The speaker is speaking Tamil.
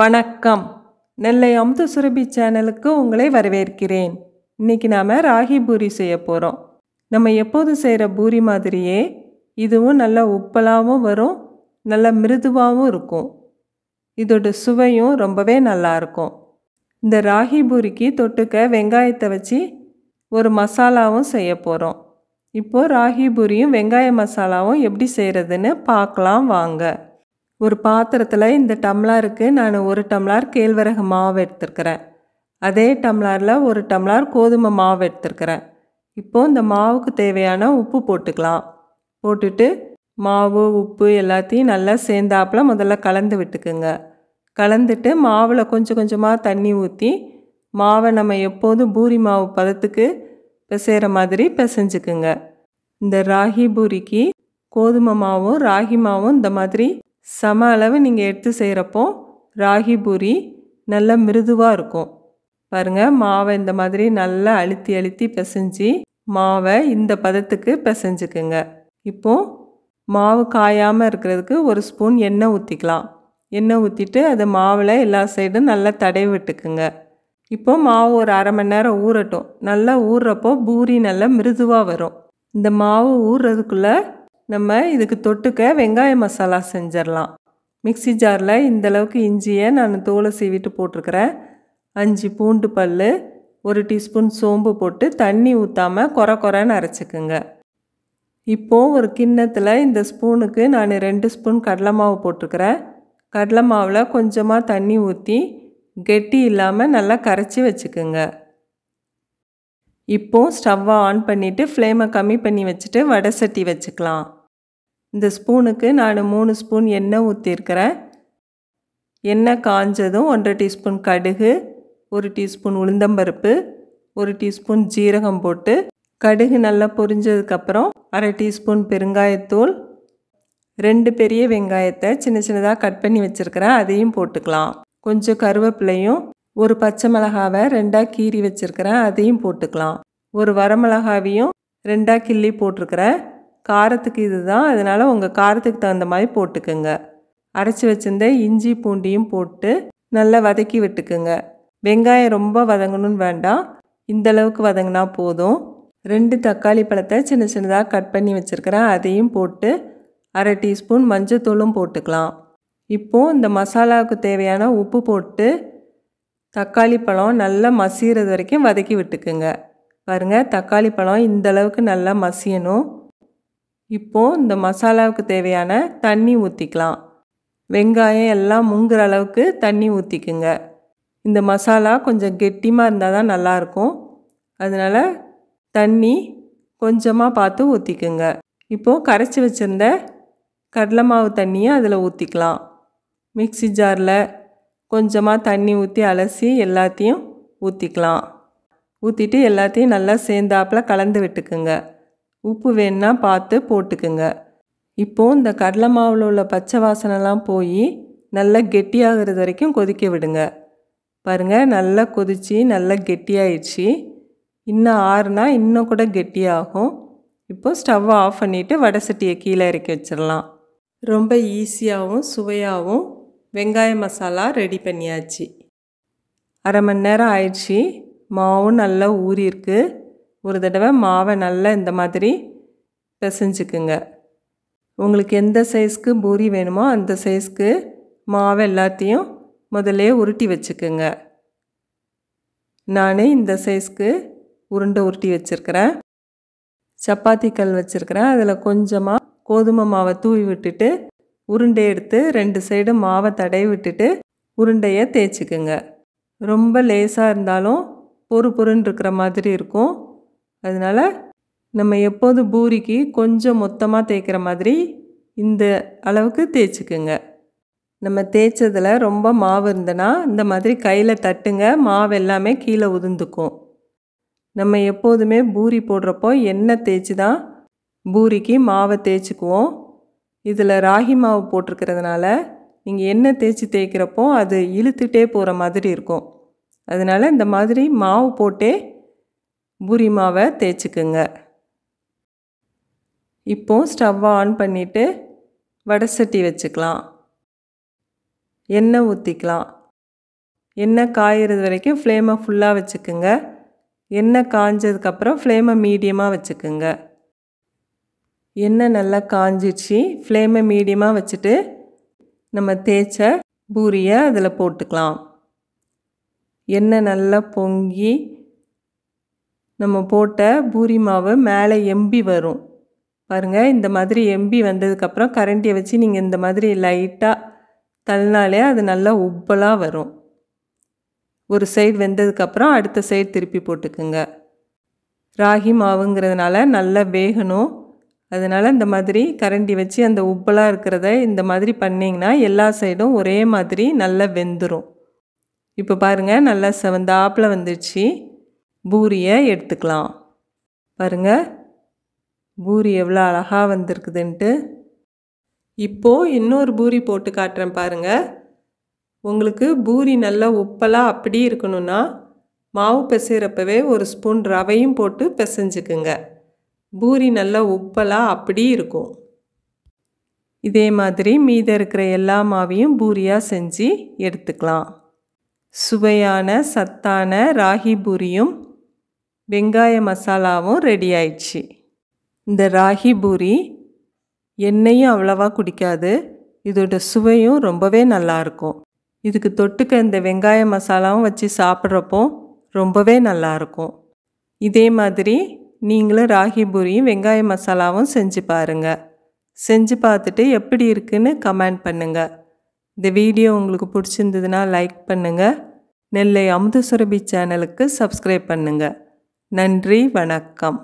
வணக்கம் நெல்லை அமுதசுரபி சுரபி சேனலுக்கு உங்களை வரவேற்கிறேன் இன்றைக்கி நாம் ராகி பூரி செய்ய போகிறோம் நம்ம எப்போது செய்கிற பூரி மாதிரியே இதுவும் நல்லா உப்பலாகவும் வரும் நல்ல மிருதுவாகவும் இருக்கும் இதோட சுவையும் ரொம்பவே நல்லாயிருக்கும் இந்த ராகி பூரிக்கு தொட்டுக்க வெங்காயத்தை வச்சு ஒரு மசாலாவும் செய்ய போகிறோம் இப்போது ராகி பூரியும் வெங்காய மசாலாவும் எப்படி செய்கிறதுன்னு பார்க்கலாம் வாங்க ஒரு பாத்திரத்தில் இந்த டம்ளாருக்கு நான் ஒரு டம்ளார் கேழ்வரகு மாவு எடுத்துருக்கிறேன் அதே டம்ளாரில் ஒரு டம்ளார் கோதுமை மாவு எடுத்துருக்கிறேன் இப்போது இந்த மாவுக்கு தேவையான உப்பு போட்டுக்கலாம் போட்டுட்டு மாவு உப்பு எல்லாத்தையும் நல்லா சேர்ந்தாப்புல முதல்ல கலந்து விட்டுக்குங்க கலந்துட்டு மாவில் கொஞ்சம் கொஞ்சமாக தண்ணி ஊற்றி மாவை நம்ம எப்போதும் பூரி மாவு பதத்துக்கு பிசைகிற மாதிரி பிசைஞ்சுக்குங்க இந்த ராகி பூரிக்கு கோதுமை மாவும் ராகி மாவும் இந்த மாதிரி சம அளவு நீங்கள் எடுத்து செய்கிறப்போ ராகி பூரி நல்ல மிருதுவாக இருக்கும் பாருங்கள் மாவை இந்த மாதிரி நல்லா அழுத்தி அழுத்தி பிசைஞ்சு மாவை இந்த பதத்துக்கு பிசைஞ்சுக்குங்க இப்போ மாவு காயாமல் இருக்கிறதுக்கு ஒரு ஸ்பூன் எண்ணெய் ஊற்றிக்கலாம் எண்ணெய் ஊற்றிட்டு அதை மாவில் எல்லா சைடும் நல்லா தடை விட்டுக்குங்க இப்போ மாவு ஒரு அரை மணி நேரம் ஊறட்டும் நல்லா ஊறுறப்போ பூரி நல்லா மிருதுவாக வரும் இந்த மாவு ஊறுறதுக்குள்ளே நம்ம இதுக்கு தொட்டுக்க வெங்காய மசாலா செஞ்சிடலாம் மிக்சி ஜாரில் இந்தளவுக்கு இஞ்சியை நான் தோலை சீவிட்டு போட்டிருக்கிறேன் அஞ்சு பூண்டு பல் ஒரு டீஸ்பூன் சோம்பு போட்டு தண்ணி ஊற்றாமல் குறை குறைன்னு அரைச்சிக்குங்க இப்போது ஒரு கிண்ணத்தில் இந்த ஸ்பூனுக்கு நான் ரெண்டு ஸ்பூன் கடலை மாவு போட்டிருக்கிறேன் கடலை மாவில் கொஞ்சமாக தண்ணி ஊற்றி கெட்டி இல்லாமல் நல்லா கரைச்சி வச்சுக்குங்க இப்போது ஸ்டவ்வை ஆன் பண்ணிவிட்டு ஃப்ளேமை கம்மி பண்ணி வச்சுட்டு வடை சட்டி வச்சுக்கலாம் இந்த ஸ்பூனுக்கு நான் மூணு ஸ்பூன் எண்ணெய் ஊற்றிருக்கிறேன் எண்ணெய் காஞ்சதும் ஒன்றரை டீஸ்பூன் கடுகு ஒரு டீஸ்பூன் உளுந்தம்பருப்பு ஒரு டீஸ்பூன் ஜீரகம் போட்டு கடுகு நல்லா பொரிஞ்சதுக்கப்புறம் அரை டீஸ்பூன் பெருங்காயத்தூள் ரெண்டு பெரிய வெங்காயத்தை சின்ன சின்னதாக கட் பண்ணி வச்சுருக்கிறேன் அதையும் போட்டுக்கலாம் கொஞ்சம் கருவேப்பிலையும் ஒரு பச்சை மிளகாவை ரெண்டாக கீறி வச்சுருக்கிறேன் அதையும் போட்டுக்கலாம் ஒரு வரமிளகாவையும் ரெண்டாக கிள்ளி போட்டிருக்கிறேன் காரத்துக்கு இது தான் அதனால் உங்கள் காரத்துக்கு தகுந்த மாதிரி போட்டுக்குங்க அரைச்சி வச்சிருந்த இஞ்சி பூண்டியும் போட்டு நல்லா வதக்கி விட்டுக்குங்க வெங்காயம் ரொம்ப வதங்கணும்னு வேண்டாம் இந்தளவுக்கு வதங்கினா போதும் ரெண்டு தக்காளி பழத்தை சின்ன சின்னதாக கட் பண்ணி வச்சுருக்கிறேன் அதையும் போட்டு அரை டீஸ்பூன் மஞ்சத்தூளும் போட்டுக்கலாம் இப்போது இந்த மசாலாவுக்கு தேவையான உப்பு போட்டு தக்காளி பழம் நல்லா மசிகிறது வரைக்கும் வதக்கி விட்டுக்குங்க பாருங்கள் தக்காளி பழம் இந்த அளவுக்கு நல்லா மசியணும் இப்போது இந்த மசாலாவுக்கு தேவையான தண்ணி ஊற்றிக்கலாம் வெங்காயம் எல்லாம் முங்குற அளவுக்கு தண்ணி ஊற்றிக்குங்க இந்த மசாலா கொஞ்சம் கெட்டியமாக இருந்தால் தான் நல்லாயிருக்கும் அதனால் தண்ணி கொஞ்சமாக பார்த்து ஊற்றிக்குங்க இப்போது கரைச்சி வச்சுருந்த கடலை மாவு தண்ணியை அதில் ஊற்றிக்கலாம் மிக்சி ஜாரில் கொஞ்சமாக தண்ணி ஊற்றி அலசி எல்லாத்தையும் ஊற்றிக்கலாம் ஊற்றிட்டு எல்லாத்தையும் நல்லா சேர்ந்தாப்பில் கலந்து விட்டுக்குங்க உப்பு வேணுன்னா பார்த்து போட்டுக்குங்க இப்போது இந்த கடலை மாவில் உள்ள பச்சை வாசனைலாம் போய் நல்லா கெட்டியாகிறது வரைக்கும் கொதிக்க விடுங்க பாருங்கள் நல்லா கொதித்து நல்லா கெட்டியாயிடுச்சு இன்னும் ஆறுனா இன்னும் கூட கெட்டியாகும் இப்போது ஸ்டவ்வை ஆஃப் பண்ணிவிட்டு வடை சட்டியை கீழே இறக்கி வச்சிடலாம் ரொம்ப ஈஸியாகவும் சுவையாகவும் வெங்காய மசாலா ரெடி பண்ணியாச்சு அரை மணி நேரம் ஆயிடுச்சு மாவும் நல்லா ஊறியிருக்கு ஒரு தடவை மாவை நல்லா இந்த மாதிரி பிசைஞ்சுக்குங்க உங்களுக்கு எந்த சைஸ்க்கு பூரி வேணுமோ அந்த சைஸ்க்கு மாவை எல்லாத்தையும் முதல்ல உருட்டி வச்சுக்குங்க நான் இந்த சைஸ்க்கு உருண்டை உருட்டி வச்சுருக்கிறேன் சப்பாத்தி கல் வச்சுருக்கிறேன் அதில் கொஞ்சமாக கோதுமை மாவை தூவி விட்டுட்டு உருண்டை எடுத்து ரெண்டு சைடு மாவை தடவி விட்டுட்டு உருண்டையை தேய்ச்சிக்குங்க ரொம்ப லேசாக இருந்தாலும் பொறு பொறுன்னு இருக்கிற மாதிரி இருக்கும் அதனால் நம்ம எப்போது பூரிக்கு கொஞ்சம் மொத்தமாக தேய்க்கிற மாதிரி இந்த அளவுக்கு தேய்ச்சிக்குங்க நம்ம தேய்ச்சதில் ரொம்ப மாவு இருந்தனா இந்த மாதிரி கையில் தட்டுங்க மாவு எல்லாமே கீழே உதிர்ந்துக்கும் நம்ம எப்போதுமே பூரி போடுறப்போ எண்ணெய் தேய்ச்சி தான் பூரிக்கு மாவை தேய்ச்சிக்குவோம் இதில் ராகி மாவு போட்டிருக்கிறதுனால நீங்கள் எண்ணெய் தேய்ச்சி தேய்க்கிறப்போ அது இழுத்துட்டே போகிற மாதிரி இருக்கும் அதனால் இந்த மாதிரி மாவு போட்டே பூரி மாவை தேய்ச்சிக்குங்க இப்போது ஸ்டவ்வை ஆன் பண்ணிவிட்டு வடை சட்டி வச்சுக்கலாம் எண்ணெய் ஊற்றிக்கலாம் எண்ணெய் காயறது வரைக்கும் ஃப்ளேமை ஃபுல்லாக வச்சுக்குங்க எண்ணெய் காஞ்சதுக்கப்புறம் ஃப்ளேமை மீடியமாக வச்சுக்குங்க எண்ணெய் நல்லா காஞ்சிச்சு ஃப்ளேமை மீடியமாக வச்சுட்டு நம்ம தேய்ச்ச பூரியை அதில் போட்டுக்கலாம் எண்ணெய் நல்லா பொங்கி நம்ம போட்ட பூரி மாவு மேலே எம்பி வரும் பாருங்கள் இந்த மாதிரி எம்பி வந்ததுக்கப்புறம் கரண்டியை வச்சு நீங்கள் இந்த மாதிரி லைட்டாக தள்ளினாலே அது நல்லா உப்பலாக வரும் ஒரு சைடு வெந்ததுக்கப்புறம் அடுத்த சைடு திருப்பி போட்டுக்குங்க ராகி மாவுங்கிறதுனால நல்லா வேகணும் அதனால் இந்த மாதிரி கரண்டி வச்சு அந்த உப்பெல்லாம் இருக்கிறத இந்த மாதிரி பண்ணிங்கன்னா எல்லா சைடும் ஒரே மாதிரி நல்லா வெந்துடும் இப்போ பாருங்கள் நல்லா செவந்தாப்பில் வந்துடுச்சு பூரியை எடுத்துக்கலாம் பாருங்கள் பூரி எவ்வளோ அழகாக வந்திருக்குதுன்ட்டு இப்போது இன்னொரு பூரி போட்டு காட்டுறேன் பாருங்கள் உங்களுக்கு பூரி நல்லா உப்பெல்லாம் அப்படி இருக்கணும்னா மாவு பிசைகிறப்பவே ஒரு ஸ்பூன் ரவையும் போட்டு பிசைஞ்சுக்குங்க பூரி நல்லா உப்பலாக அப்படி இருக்கும் இதே மாதிரி மீத இருக்கிற எல்லா மாவையும் பூரியாக செஞ்சு எடுத்துக்கலாம் சுவையான சத்தான ராகி பூரியும் வெங்காய மசாலாவும் ரெடி ஆயிடுச்சு இந்த ராகி பூரி எண்ணெயும் அவ்வளவா குடிக்காது இதோட சுவையும் ரொம்பவே நல்லாயிருக்கும் இதுக்கு தொட்டுக்க இந்த வெங்காய மசாலாவும் வச்சு சாப்பிட்றப்போ ரொம்பவே நல்லாயிருக்கும் இதே மாதிரி நீங்களும் ராகி பூரியும் வெங்காய மசாலாவும் செஞ்சு பாருங்கள் செஞ்சு பார்த்துட்டு எப்படி இருக்குன்னு கமெண்ட் பண்ணுங்கள் இந்த வீடியோ உங்களுக்கு பிடிச்சிருந்ததுன்னா லைக் பண்ணுங்கள் நெல்லை அமுதசுரபி சுரபி சேனலுக்கு சப்ஸ்கிரைப் பண்ணுங்கள் நன்றி வணக்கம்